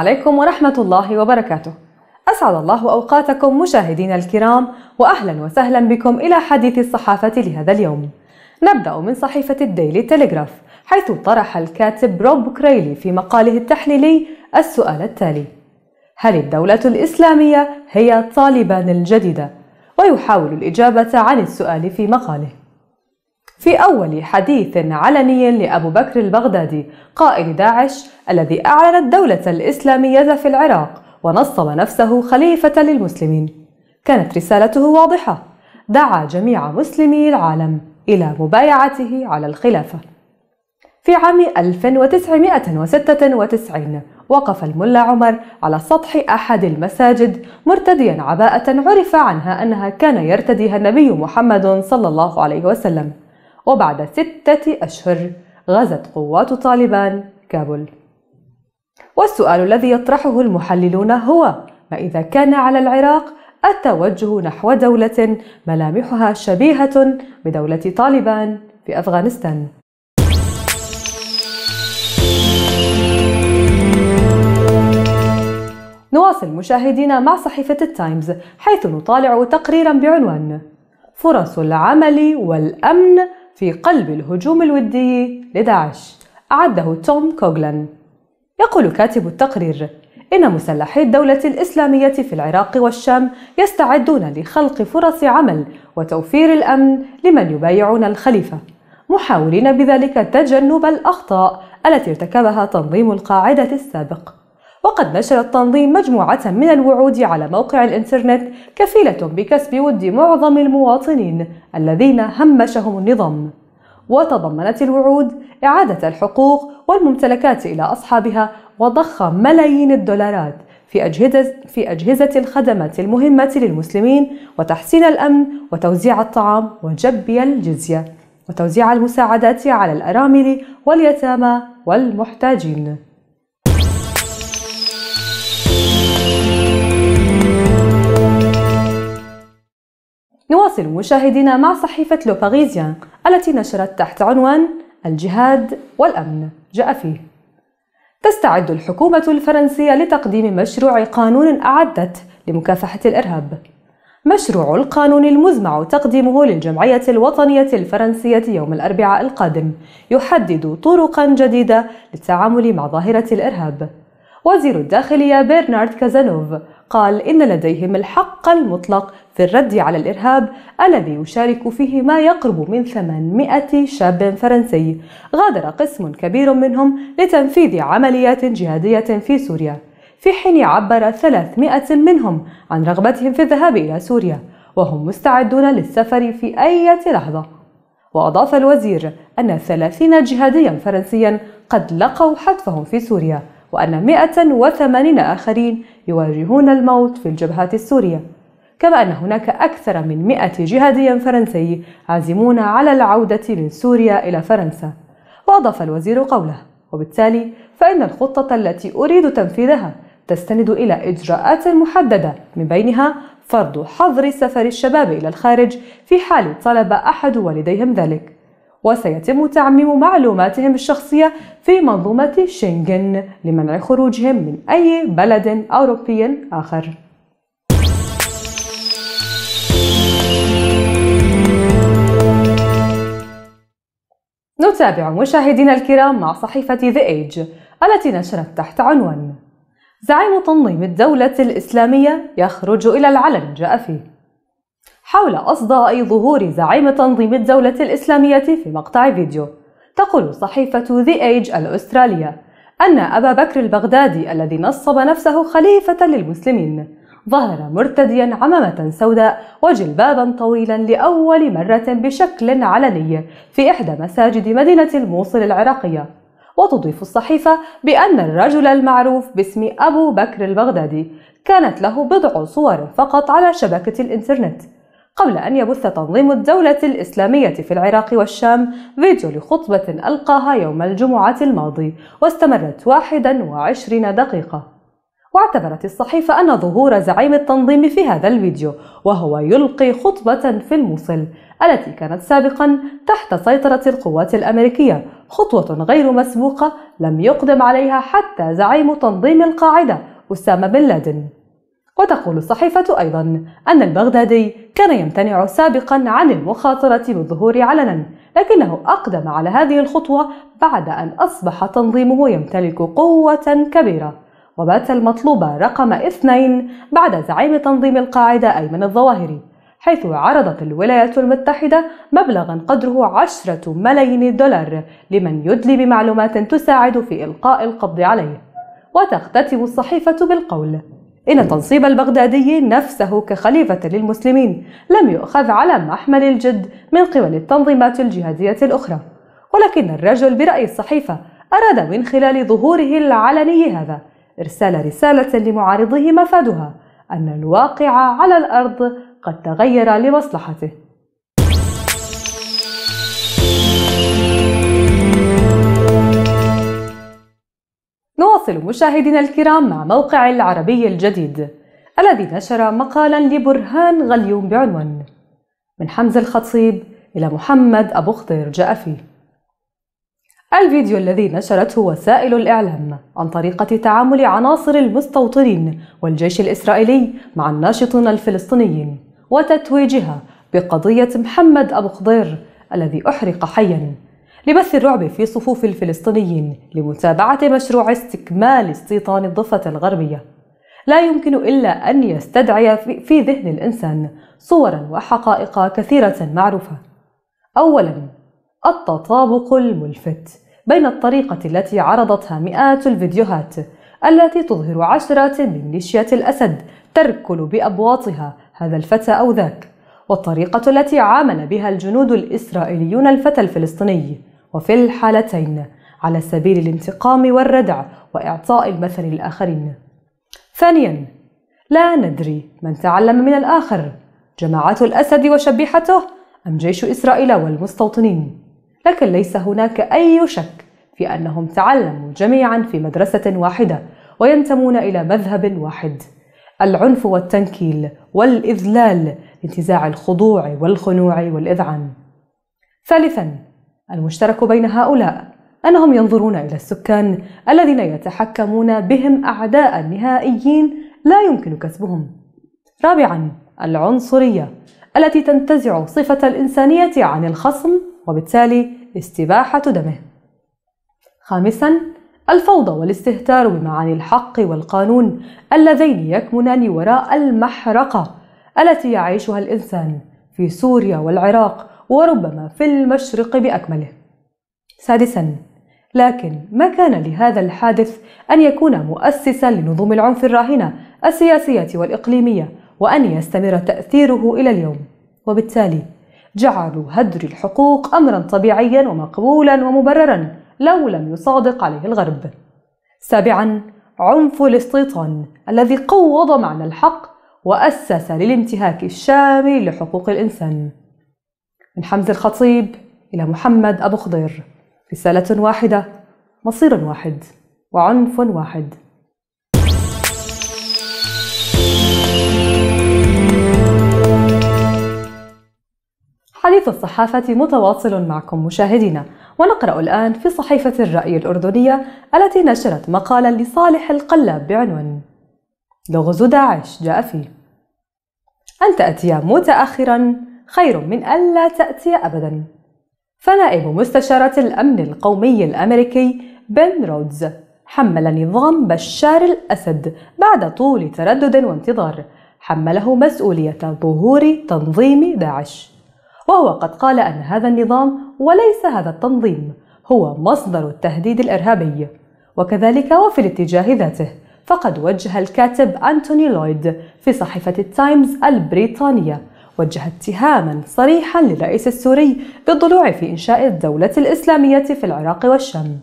عليكم ورحمة الله وبركاته أسعد الله أوقاتكم مشاهدينا الكرام وأهلا وسهلا بكم إلى حديث الصحافة لهذا اليوم نبدأ من صحيفة الديلي تلغراف حيث طرح الكاتب روب كريلي في مقاله التحليلي السؤال التالي هل الدولة الإسلامية هي طالبان الجديدة؟ ويحاول الإجابة عن السؤال في مقاله في أول حديث علني لأبو بكر البغدادي قائد داعش الذي أعلن الدولة الإسلامية في العراق ونصب نفسه خليفة للمسلمين كانت رسالته واضحة دعا جميع مسلمي العالم إلى مبايعته على الخلافة في عام 1996 وقف الملا عمر على سطح أحد المساجد مرتديا عباءة عرف عنها أنها كان يرتديها النبي محمد صلى الله عليه وسلم وبعد ستة أشهر غزت قوات طالبان كابول والسؤال الذي يطرحه المحللون هو ما إذا كان على العراق التوجه نحو دولة ملامحها شبيهة بدولة طالبان في أفغانستان نواصل مشاهدينا مع صحيفة التايمز حيث نطالع تقريرا بعنوان فرص العمل والأمن في قلب الهجوم الودي لداعش أعده توم كوغلان يقول كاتب التقرير إن مسلحي الدولة الإسلامية في العراق والشام يستعدون لخلق فرص عمل وتوفير الأمن لمن يبايعون الخليفة محاولين بذلك تجنب الأخطاء التي ارتكبها تنظيم القاعدة السابق وقد نشر التنظيم مجموعة من الوعود على موقع الإنترنت كفيلة بكسب ود معظم المواطنين الذين همشهم النظام وتضمنت الوعود إعادة الحقوق والممتلكات إلى أصحابها وضخ ملايين الدولارات في أجهزة, في أجهزة الخدمات المهمة للمسلمين وتحسين الأمن وتوزيع الطعام وجبي الجزية وتوزيع المساعدات على الأرامل واليتامى والمحتاجين نواصل مشاهدينا مع صحيفة لو باريزيان التي نشرت تحت عنوان الجهاد والأمن جاء فيه تستعد الحكومة الفرنسية لتقديم مشروع قانون أعدت لمكافحة الإرهاب مشروع القانون المزمع تقديمه للجمعية الوطنية الفرنسية يوم الأربعاء القادم يحدد طرقا جديدة للتعامل مع ظاهرة الإرهاب وزير الداخلية بيرنارد كازانوف قال إن لديهم الحق المطلق في الرد على الإرهاب الذي يشارك فيه ما يقرب من 800 شاب فرنسي غادر قسم كبير منهم لتنفيذ عمليات جهادية في سوريا في حين عبر 300 منهم عن رغبتهم في الذهاب إلى سوريا وهم مستعدون للسفر في أي لحظة وأضاف الوزير أن 30 جهاديا فرنسيا قد لقوا حتفهم في سوريا وأن 180 آخرين يواجهون الموت في الجبهات السورية كما أن هناك أكثر من 100 جهادي فرنسي عازمون على العودة من سوريا إلى فرنسا وأضاف الوزير قوله وبالتالي فإن الخطة التي أريد تنفيذها تستند إلى إجراءات محددة من بينها فرض حظر سفر الشباب إلى الخارج في حال طلب أحد والديهم ذلك وسيتم تعميم معلوماتهم الشخصية في منظومة شنغن لمنع خروجهم من أي بلد أوروبي آخر نتابع مشاهدينا الكرام مع صحيفة ذا ايج التي نشرت تحت عنوان زعيم تنظيم الدولة الإسلامية يخرج إلى العلن جاء فيه حول أصداء ظهور زعيم تنظيم الدولة الإسلامية في مقطع فيديو تقول صحيفة The Age الأسترالية أن أبا بكر البغدادي الذي نصب نفسه خليفة للمسلمين ظهر مرتديا عمامة سوداء وجلبابا طويلا لأول مرة بشكل علني في إحدى مساجد مدينة الموصل العراقية وتضيف الصحيفة بأن الرجل المعروف باسم أبو بكر البغدادي كانت له بضع صور فقط على شبكة الإنترنت قبل أن يبث تنظيم الدولة الإسلامية في العراق والشام فيديو لخطبة ألقاها يوم الجمعة الماضي واستمرت 21 دقيقة واعتبرت الصحيفة أن ظهور زعيم التنظيم في هذا الفيديو وهو يلقي خطبة في الموصل التي كانت سابقا تحت سيطرة القوات الأمريكية خطوة غير مسبوقة لم يقدم عليها حتى زعيم تنظيم القاعدة أسامة بن لادن وتقول الصحيفة أيضا أن البغدادي كان يمتنع سابقا عن المخاطرة بالظهور علنا لكنه أقدم على هذه الخطوة بعد أن أصبح تنظيمه يمتلك قوة كبيرة وبات المطلوب رقم اثنين بعد زعيم تنظيم القاعدة أيمن الظواهري حيث عرضت الولايات المتحدة مبلغا قدره عشرة ملايين دولار لمن يدلي بمعلومات تساعد في إلقاء القبض عليه وتختتم الصحيفة بالقول إن تنصيب البغدادي نفسه كخليفة للمسلمين لم يؤخذ على محمل الجد من قبل التنظيمات الجهادية الأخرى ولكن الرجل برأي الصحيفة أراد من خلال ظهوره العلني هذا إرسال رسالة لمعارضيه مفادها أن الواقع على الأرض قد تغير لمصلحته نواصل مشاهدينا الكرام مع موقع العربي الجديد الذي نشر مقالا لبرهان غليوم بعنوان من حمزة الخطيب إلى محمد أبو خضير جاء فيه الفيديو الذي نشرته وسائل الإعلام عن طريقة تعامل عناصر المستوطنين والجيش الإسرائيلي مع الناشطين الفلسطينيين وتتويجها بقضية محمد أبو خضير الذي أحرق حياً لبث الرعب في صفوف الفلسطينيين لمتابعة مشروع استكمال استيطان الضفة الغربية لا يمكن إلا أن يستدعي في ذهن الإنسان صورا وحقائق كثيرة معروفة أولا التطابق الملفت بين الطريقة التي عرضتها مئات الفيديوهات التي تظهر عشرات من ميليشيات الأسد تركل بأبواطها هذا الفتى أو ذاك والطريقة التي عامل بها الجنود الإسرائيليون الفتى الفلسطيني وفي الحالتين على سبيل الانتقام والردع وإعطاء المثل للآخرين. ثانيا لا ندري من تعلم من الآخر جماعات الأسد وشبيحته أم جيش إسرائيل والمستوطنين لكن ليس هناك أي شك في أنهم تعلموا جميعا في مدرسة واحدة وينتمون إلى مذهب واحد العنف والتنكيل والإذلال لانتزاع الخضوع والخنوع والإذعان ثالثا المشترك بين هؤلاء أنهم ينظرون إلى السكان الذين يتحكمون بهم أعداء نهائيين لا يمكن كسبهم. رابعاً العنصرية التي تنتزع صفة الإنسانية عن الخصم وبالتالي استباحة دمه. خامساً الفوضى والاستهتار بمعاني الحق والقانون اللذين يكمنان وراء المحرقة التي يعيشها الإنسان في سوريا والعراق وربما في المشرق باكمله سادسا لكن ما كان لهذا الحادث ان يكون مؤسسا لنظم العنف الراهنه السياسيه والاقليميه وان يستمر تاثيره الى اليوم وبالتالي جعلوا هدر الحقوق امرا طبيعيا ومقبولا ومبررا لو لم يصادق عليه الغرب سابعا عنف الاستيطان الذي قوض معنى الحق واسس للانتهاك الشامل لحقوق الانسان من حمزة الخطيب إلى محمد أبو خضير رسالة واحدة مصير واحد وعنف واحد حديث الصحافة متواصل معكم مشاهدينا ونقرأ الآن في صحيفة الرأي الأردنية التي نشرت مقالا لصالح القلاب بعنوان لغز داعش جاء فيه أن تأتي متأخرا خير من ألا تأتي أبدا فنائب مستشارة الأمن القومي الأمريكي بن رودز حمل نظام بشار الأسد بعد طول تردد وانتظار حمله مسؤولية ظهور تنظيم داعش وهو قد قال أن هذا النظام وليس هذا التنظيم هو مصدر التهديد الإرهابي وكذلك وفي الاتجاه ذاته فقد وجه الكاتب أنتوني لويد في صحيفة التايمز البريطانية وجه اتهاما صريحا للرئيس السوري بالضلوع في إنشاء الدولة الإسلامية في العراق والشام.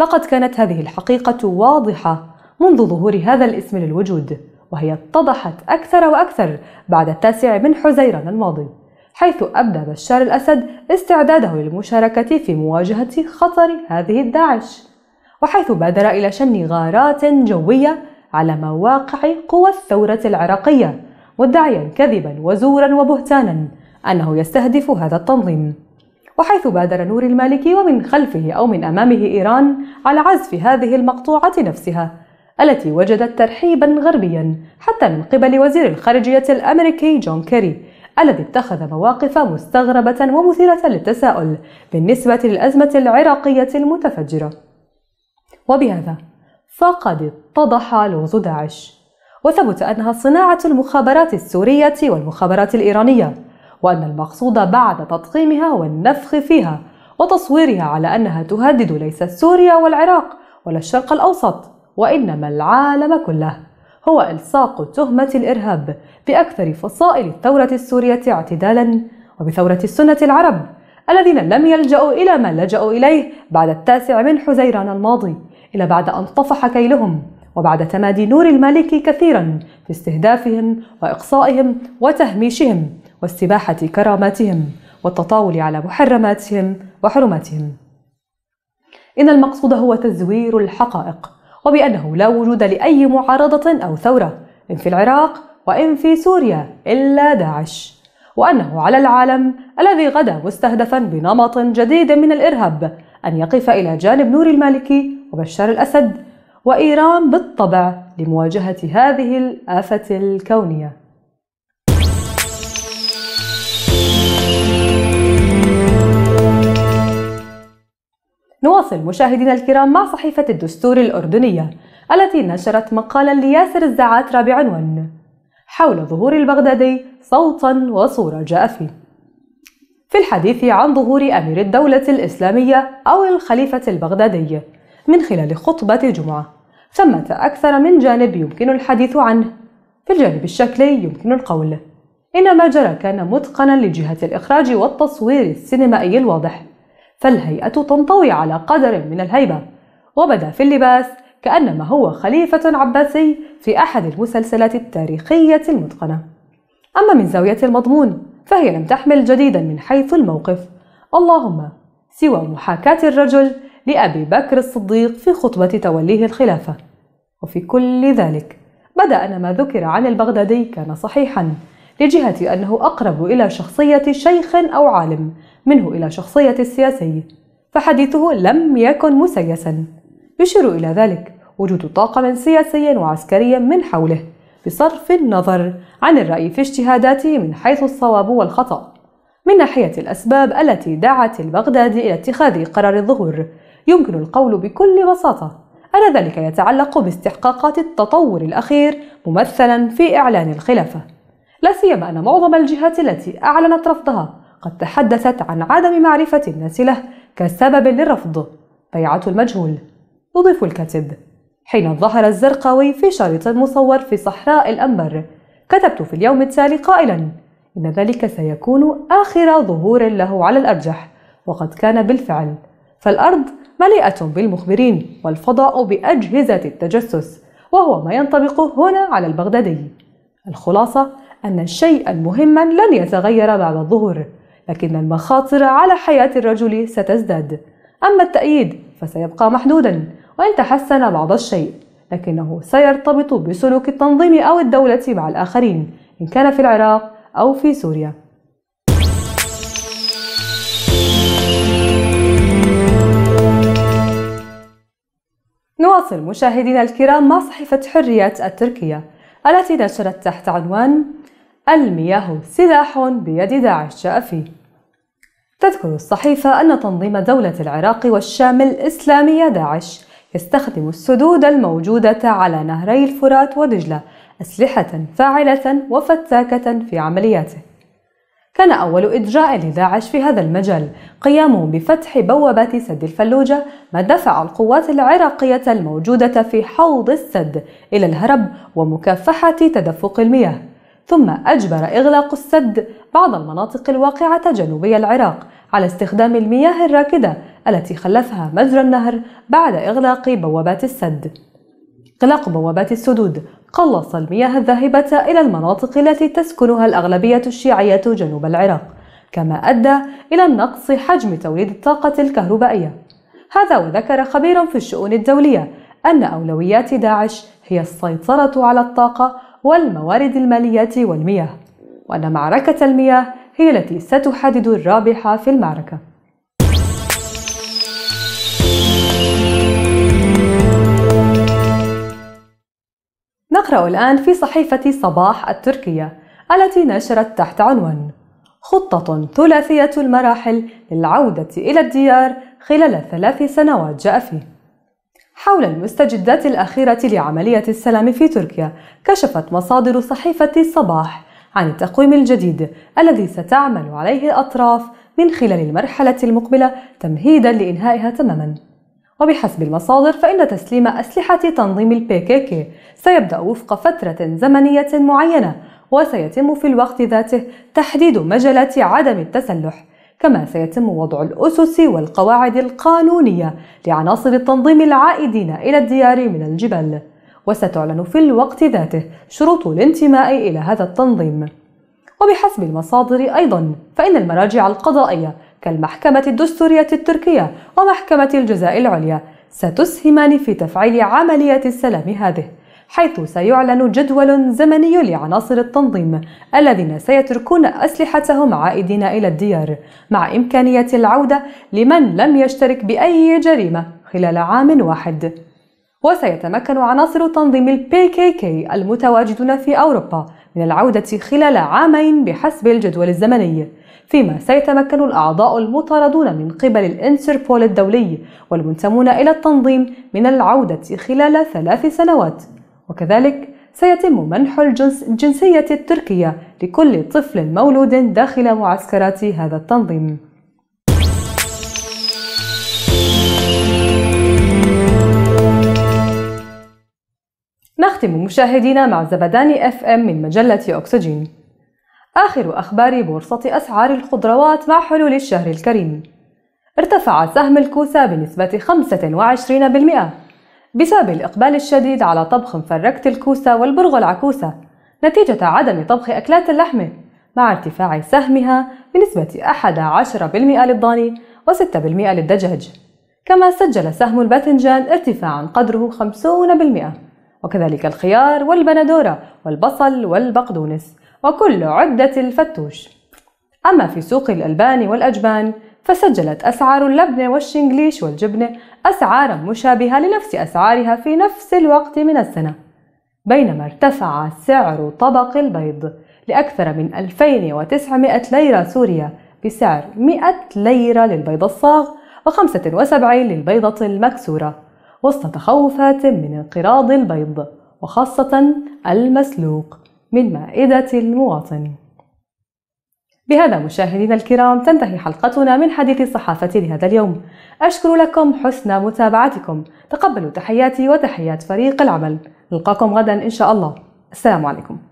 لقد كانت هذه الحقيقة واضحة منذ ظهور هذا الاسم للوجود، وهي اتضحت أكثر وأكثر بعد التاسع من حزيران الماضي، حيث أبدى بشار الأسد استعداده للمشاركة في مواجهة خطر هذه الداعش، وحيث بادر إلى شن غارات جوية على مواقع قوى الثورة العراقية مدعيا كذبا وزورا وبهتانا أنه يستهدف هذا التنظيم وحيث بادر نور المالكي ومن خلفه أو من أمامه إيران على عزف هذه المقطوعة نفسها التي وجدت ترحيبا غربيا حتى من قبل وزير الخارجية الأمريكي جون كيري الذي اتخذ مواقف مستغربة ومثيرة للتساؤل بالنسبة للأزمة العراقية المتفجرة وبهذا فقد اتضح لغز داعش وثبت أنها صناعة المخابرات السورية والمخابرات الإيرانية وأن المقصود بعد تضخيمها والنفخ فيها وتصويرها على أنها تهدد ليس سوريا والعراق ولا الشرق الأوسط وإنما العالم كله هو إلصاق تهمة الإرهاب بأكثر فصائل الثورة السورية اعتدالا وبثورة السنة العرب الذين لم يلجأوا إلى ما لجأوا إليه بعد التاسع من حزيران الماضي إلى بعد أن طفح كيلهم وبعد تمادي نور الملك كثيرا في استهدافهم وإقصائهم وتهميشهم واستباحة كراماتهم والتطاول على محرماتهم وحرماتهم إن المقصود هو تزوير الحقائق وبأنه لا وجود لأي معارضة أو ثورة إن في العراق وإن في سوريا إلا داعش وأنه على العالم الذي غدا مستهدفا بنمط جديد من الإرهاب أن يقف إلى جانب نور المالكي وبشار الأسد وإيران بالطبع لمواجهة هذه الآفة الكونية. نواصل مشاهدينا الكرام مع صحيفة الدستور الأردنية التي نشرت مقالا لياسر الزعات بعنوان حول ظهور البغدادي صوتا وصورة جاء فيه في الحديث عن ظهور أمير الدولة الإسلامية أو الخليفة البغدادي من خلال خطبة الجمعة ثمة أكثر من جانب يمكن الحديث عنه في الجانب الشكلي يمكن القول إن ما جرى كان متقنا لجهة الإخراج والتصوير السينمائي الواضح فالهيئة تنطوي على قدر من الهيبة وبدا في اللباس كأنما هو خليفة عباسي في أحد المسلسلات التاريخية المتقنة أما من زاوية المضمون فهي لم تحمل جديدا من حيث الموقف اللهم سوى محاكاة الرجل لأبي بكر الصديق في خطبة توليه الخلافة وفي كل ذلك بدا أن ما ذكر عن البغدادي كان صحيحا لجهة أنه أقرب إلى شخصية شيخ أو عالم منه إلى شخصية السياسي فحديثه لم يكن مسيسا يشير إلى ذلك وجود طاقم سياسي وعسكري من حوله بصرف النظر عن الرأي في اجتهاداته من حيث الصواب والخطأ من ناحية الأسباب التي دعت البغدادي إلى اتخاذ قرار الظهور يمكن القول بكل بساطة أن ذلك يتعلق باستحقاقات التطور الأخير ممثلا في إعلان الخلافة لا سيما أن معظم الجهات التي أعلنت رفضها قد تحدثت عن عدم معرفة الناس له كسبب للرفض بيعة المجهول يضيف الكاتب حين ظهر الزرقاوي في شريط مصور في صحراء الأنبر كتبت في اليوم التالي قائلا إن ذلك سيكون آخر ظهور له على الأرجح وقد كان بالفعل فالأرض مليئة بالمخبرين والفضاء بأجهزة التجسس وهو ما ينطبق هنا على البغدادي الخلاصة أن شيئا مهما لن يتغير بعد الظهر لكن المخاطر على حياة الرجل ستزداد أما التأييد فسيبقى محدودا وإن تحسن بعض الشيء لكنه سيرتبط بسلوك التنظيم أو الدولة مع الآخرين إن كان في العراق أو في سوريا نواصل مشاهدينا الكرام مع صحيفة حرية التركية التي نشرت تحت عنوان المياه سلاح بيد داعش فيه تذكر الصحيفة أن تنظيم دولة العراق والشام الإسلامية داعش يستخدم السدود الموجودة على نهري الفرات ودجلة أسلحة فاعلة وفتاكة في عملياته كان أول إجراء لداعش في هذا المجال قيامه بفتح بوابة سد الفلوجة ما دفع القوات العراقية الموجودة في حوض السد إلى الهرب ومكافحة تدفق المياه ثم أجبر إغلاق السد بعض المناطق الواقعة جنوبي العراق على استخدام المياه الراكدة التي خلفها مجرى النهر بعد إغلاق بوابات السد قلق بوابات السدود قلص المياه الذاهبة إلى المناطق التي تسكنها الأغلبية الشيعية جنوب العراق كما أدى إلى نقص حجم توليد الطاقة الكهربائية هذا وذكر خبير في الشؤون الدولية أن أولويات داعش هي السيطرة على الطاقة والموارد المالية والمياه وأن معركة المياه هي التي ستحدد الرابح في المعركة نقرأ الآن في صحيفة صباح التركية التي نشرت تحت عنوان خطة ثلاثية المراحل للعودة إلى الديار خلال ثلاث سنوات جاء فيه حول المستجدات الأخيرة لعملية السلام في تركيا كشفت مصادر صحيفة صباح عن التقويم الجديد الذي ستعمل عليه الأطراف من خلال المرحلة المقبلة تمهيدا لإنهائها تماما وبحسب المصادر فإن تسليم أسلحة تنظيم كي سيبدأ وفق فترة زمنية معينة وسيتم في الوقت ذاته تحديد مجالات عدم التسلح كما سيتم وضع الأسس والقواعد القانونية لعناصر التنظيم العائدين إلى الديار من الجبل وستعلن في الوقت ذاته شروط الانتماء إلى هذا التنظيم وبحسب المصادر أيضا فإن المراجع القضائية كالمحكمة الدستورية التركية ومحكمة الجزاء العليا ستسهمان في تفعيل عملية السلام هذه حيث سيعلن جدول زمني لعناصر التنظيم الذين سيتركون أسلحتهم عائدين إلى الديار مع إمكانية العودة لمن لم يشترك بأي جريمة خلال عام واحد وسيتمكن عناصر تنظيم البي كي كي المتواجدون في أوروبا من العودة خلال عامين بحسب الجدول الزمني فيما سيتمكن الأعضاء المطاردون من قبل الإنتربول الدولي والمنتمون إلى التنظيم من العودة خلال ثلاث سنوات وكذلك سيتم منح الجنس الجنسية التركية لكل طفل مولود داخل معسكرات هذا التنظيم نختم مشاهدينا مع زبداني اف ام من مجلة أكسجين آخر أخبار بورصة أسعار الخضروات مع حلول الشهر الكريم ارتفع سهم الكوسة بنسبة 25% بسبب الإقبال الشديد على طبخ مفركة الكوسة والبرغل العكوسة نتيجة عدم طبخ أكلات اللحمة مع ارتفاع سهمها بنسبة 11% للضاني و6% للدجاج كما سجل سهم الباذنجان ارتفاعا قدره 50% وكذلك الخيار والبندورة والبصل والبقدونس وكل عدة الفتوش أما في سوق الألبان والأجبان فسجلت أسعار اللبن والشنجليش والجبنة أسعارا مشابهة لنفس أسعارها في نفس الوقت من السنة بينما ارتفع سعر طبق البيض لأكثر من 2900 ليرة سورية بسعر 100 ليرة للبيض الصاغ و75 للبيضة المكسورة وسط تخوفات من انقراض البيض وخاصة المسلوق من مائدة المواطن بهذا مشاهدينا الكرام تنتهي حلقتنا من حديث الصحافة لهذا اليوم أشكر لكم حسن متابعتكم تقبلوا تحياتي وتحيات فريق العمل نلقاكم غدا إن شاء الله السلام عليكم